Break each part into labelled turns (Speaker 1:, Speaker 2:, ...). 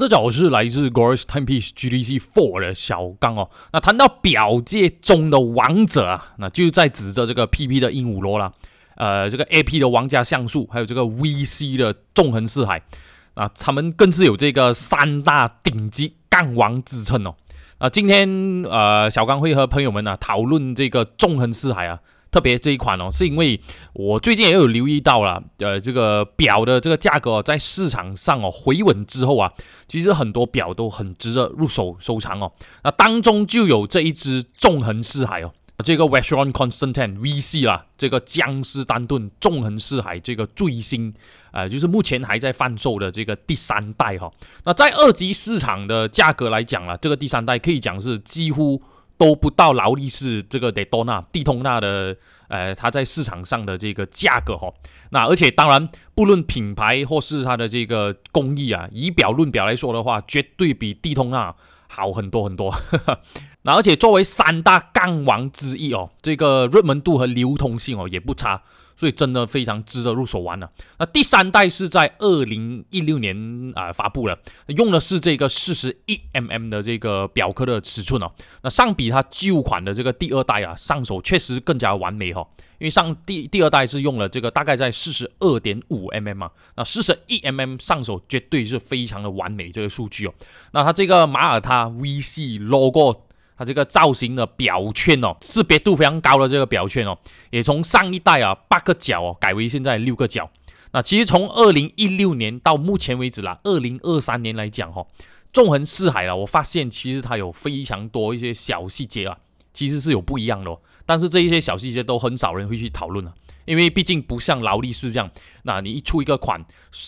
Speaker 1: 大家好，我是来自 g o r i s t e m p i e c e GDC Four 的小刚哦。那谈到表界中的王者啊，那就在指着这个 PP 的鹦鹉螺啦，呃，这个 AP 的王家橡树，还有这个 VC 的纵横四海，啊，他们更是有这个三大顶级杠王之称哦。啊，今天呃，小刚会和朋友们呢讨论这个纵横四海啊。特别这一款哦，是因为我最近也有留意到了，呃，这个表的这个价格在市场上哦回稳之后啊，其实很多表都很值得入手收藏哦。那当中就有这一只纵横四海哦，这个 Vacheron Constantin V c 啦，这个江诗丹顿纵横四海这个最新，呃，就是目前还在贩售的这个第三代哈。那在二级市场的价格来讲啊，这个第三代可以讲是几乎。都不到劳力士这个得多纳地通纳的，呃，它在市场上的这个价格哈，那而且当然不论品牌或是它的这个工艺啊，以表论表来说的话，绝对比地通纳好很多很多。那而且作为三大钢王之一哦，这个热门度和流通性哦也不差。所以真的非常值得入手玩啊。那第三代是在二零一六年啊发布了，用的是这个四十一 mm 的这个表壳的尺寸哦。那相比它旧款的这个第二代啊，上手确实更加完美哈。因为上第第二代是用了这个大概在四十二点五 mm 啊，那四十一 mm 上手绝对是非常的完美这个数据哦。那它这个马耳他 V c logo。它这个造型的表圈哦，识别度非常高的这个表圈哦，也从上一代啊八个角哦改为现在六个角。那其实从二零一六年到目前为止啦，二零二三年来讲哈，纵横四海了。我发现其实它有非常多一些小细节啊，其实是有不一样的哦。但是这一些小细节都很少人会去讨论了。因为毕竟不像劳力士这样，那你一出一个款，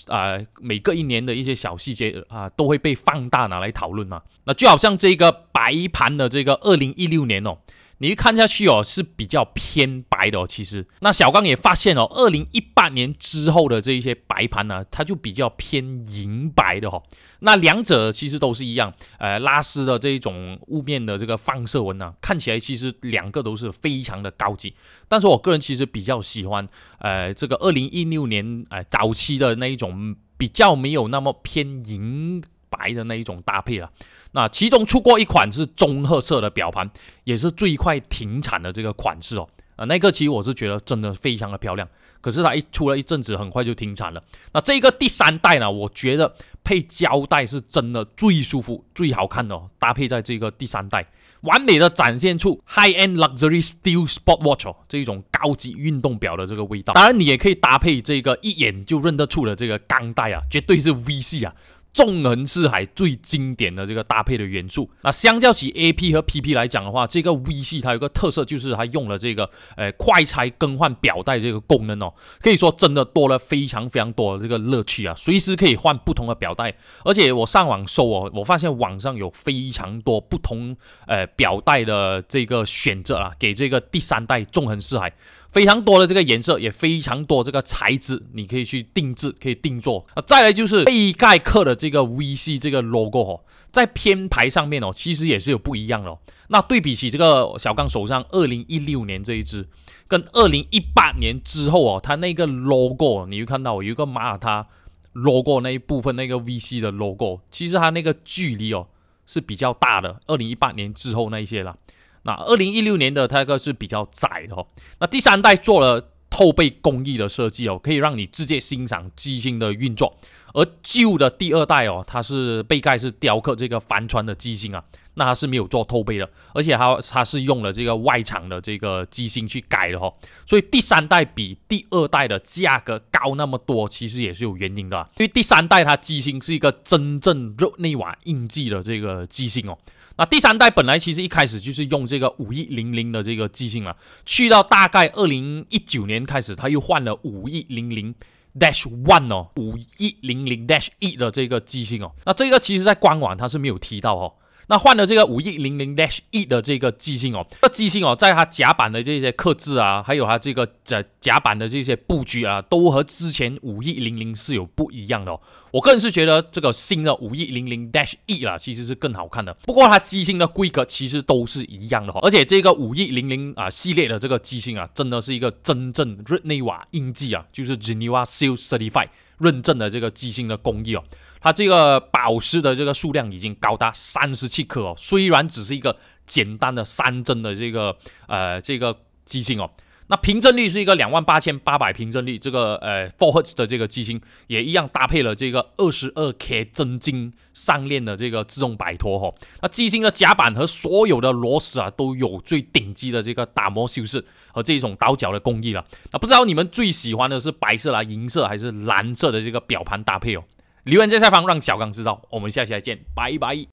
Speaker 1: 啊，每个一年的一些小细节啊，都会被放大拿来讨论嘛。那就好像这个白盘的这个二零一六年哦。你一看下去哦，是比较偏白的哦。其实那小刚也发现哦，二零一八年之后的这一些白盘呢，它就比较偏银白的哈。那两者其实都是一样，呃，拉丝的这一种雾面的这个放射纹呢，看起来其实两个都是非常的高级。但是我个人其实比较喜欢，呃，这个二零一六年呃早期的那一种比较没有那么偏银。白的那一种搭配了，那其中出过一款是棕褐色的表盘，也是最快停产的这个款式哦。啊，那个其实我是觉得真的非常的漂亮，可是它一出了一阵子，很快就停产了。那这个第三代呢，我觉得配胶带是真的最舒服、最好看的，搭配在这个第三代，完美的展现出 high-end luxury steel sport watch 哦、这一种高级运动表的这个味道。当然，你也可以搭配这个一眼就认得出的这个钢带啊，绝对是 V c 啊。纵横四海最经典的这个搭配的元素，那相较起 A P 和 P P 来讲的话，这个 V 系它有个特色，就是它用了这个，呃快拆更换表带这个功能哦，可以说真的多了非常非常多的这个乐趣啊，随时可以换不同的表带，而且我上网搜哦，我发现网上有非常多不同，呃，表带的这个选择啊，给这个第三代纵横四海。非常多的这个颜色，也非常多这个材质，你可以去定制，可以定做啊。再来就是背盖刻的这个 VC 这个 logo，在偏牌上面哦，其实也是有不一样的。那对比起这个小刚手上2016年这一支，跟2018年之后哦，它那个 logo，你会看到有一个马尔他 logo 那一部分那个 VC 的 logo，其实它那个距离哦是比较大的。2018年之后那一些了。那二零一六年的泰格是比较窄的哦。那第三代做了透背工艺的设计哦，可以让你直接欣赏机芯的运作。而旧的第二代哦，它是背盖是雕刻这个帆船的机芯啊，那它是没有做透背的，而且它它是用了这个外厂的这个机芯去改的哦。所以第三代比第二代的价格高那么多，其实也是有原因的，因为第三代它机芯是一个真正肉内瓦印记的这个机芯哦。那第三代本来其实一开始就是用这个五亿零零的这个机芯了，去到大概二零一九年开始，他又换了五亿零零 dash one 哦，五亿零零 dash 一的这个机芯哦。那这个其实在官网它是没有提到哦，那换了这个五亿零零 dash e 的这个机芯哦，这机芯哦，在它甲板的这些刻字啊，还有它这个在甲板的这些布局啊，都和之前五亿零零是有不一样的哦。我个人是觉得这个新的五亿零零 dash e 啦，其实是更好看的。不过它机芯的规格其实都是一样的哈，而且这个五亿零零啊系列的这个机芯啊，真的是一个真正日内瓦印记啊，就是 Geneva Seal Certified。认证的这个机芯的工艺哦，它这个宝石的这个数量已经高达三十七颗哦，虽然只是一个简单的三针的这个呃这个机芯哦。那平振率是一个两万八千八百平振率，这个呃 four hertz 的这个机芯也一样搭配了这个二十二 k 真金上链的这个自动摆脱哈。那机芯的夹板和所有的螺丝啊都有最顶级的这个打磨修饰和这种倒角的工艺了。那不知道你们最喜欢的是白色啦、银色还是蓝色的这个表盘搭配哦？留言在下方，让小刚知道。我们下期再见，拜拜。